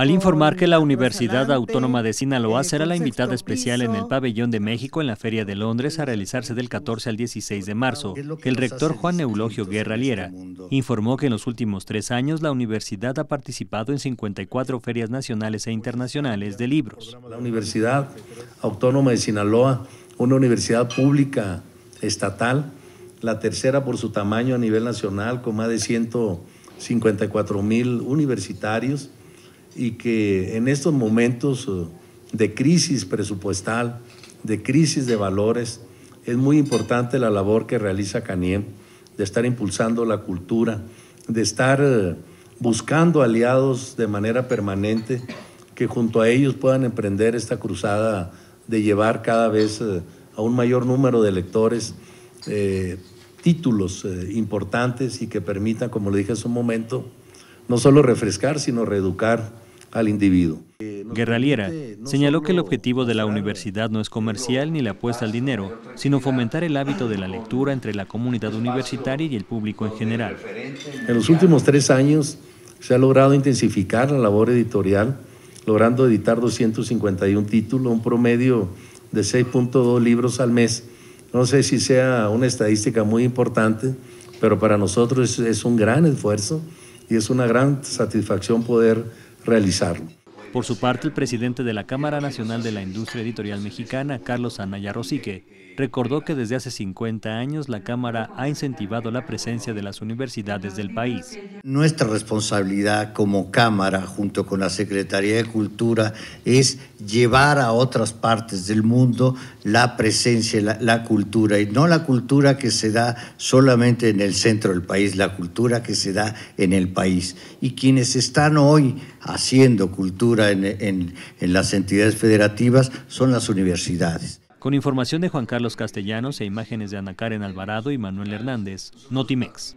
al informar que la Universidad Autónoma de Sinaloa será la invitada especial en el Pabellón de México en la Feria de Londres a realizarse del 14 al 16 de marzo, el rector Juan Eulogio Guerra este Liera informó que en los últimos tres años la universidad ha participado en 54 ferias nacionales e internacionales de libros. La Universidad Autónoma de Sinaloa, una universidad pública estatal, la tercera por su tamaño a nivel nacional, con más de 154 mil universitarios, y que en estos momentos eh, de crisis presupuestal, de crisis de valores, es muy importante la labor que realiza Caniem de estar impulsando la cultura, de estar eh, buscando aliados de manera permanente que junto a ellos puedan emprender esta cruzada de llevar cada vez eh, a un mayor número de lectores títulos importantes y que permitan, como le dije hace un momento, no solo refrescar, sino reeducar al individuo. Guerraliera eh, señaló que el objetivo de la universidad no es comercial ni la apuesta al dinero, sino fomentar el hábito de la lectura entre la comunidad universitaria y el público en general. En los últimos tres años se ha logrado intensificar la labor editorial, logrando editar 251 títulos, un promedio de 6.2 libros al mes. No sé si sea una estadística muy importante, pero para nosotros es un gran esfuerzo y es una gran satisfacción poder realizarlo. Por su parte, el presidente de la Cámara Nacional de la Industria Editorial Mexicana, Carlos Anaya Rosique, recordó que desde hace 50 años la Cámara ha incentivado la presencia de las universidades del país. Nuestra responsabilidad como Cámara, junto con la Secretaría de Cultura, es llevar a otras partes del mundo la presencia, la, la cultura, y no la cultura que se da solamente en el centro del país, la cultura que se da en el país. Y quienes están hoy haciendo cultura en, las entidades federativas son las universidades. Con información de Juan Carlos Castellanos e imágenes de Ana Karen Alvarado y Manuel Hernández, Notimex.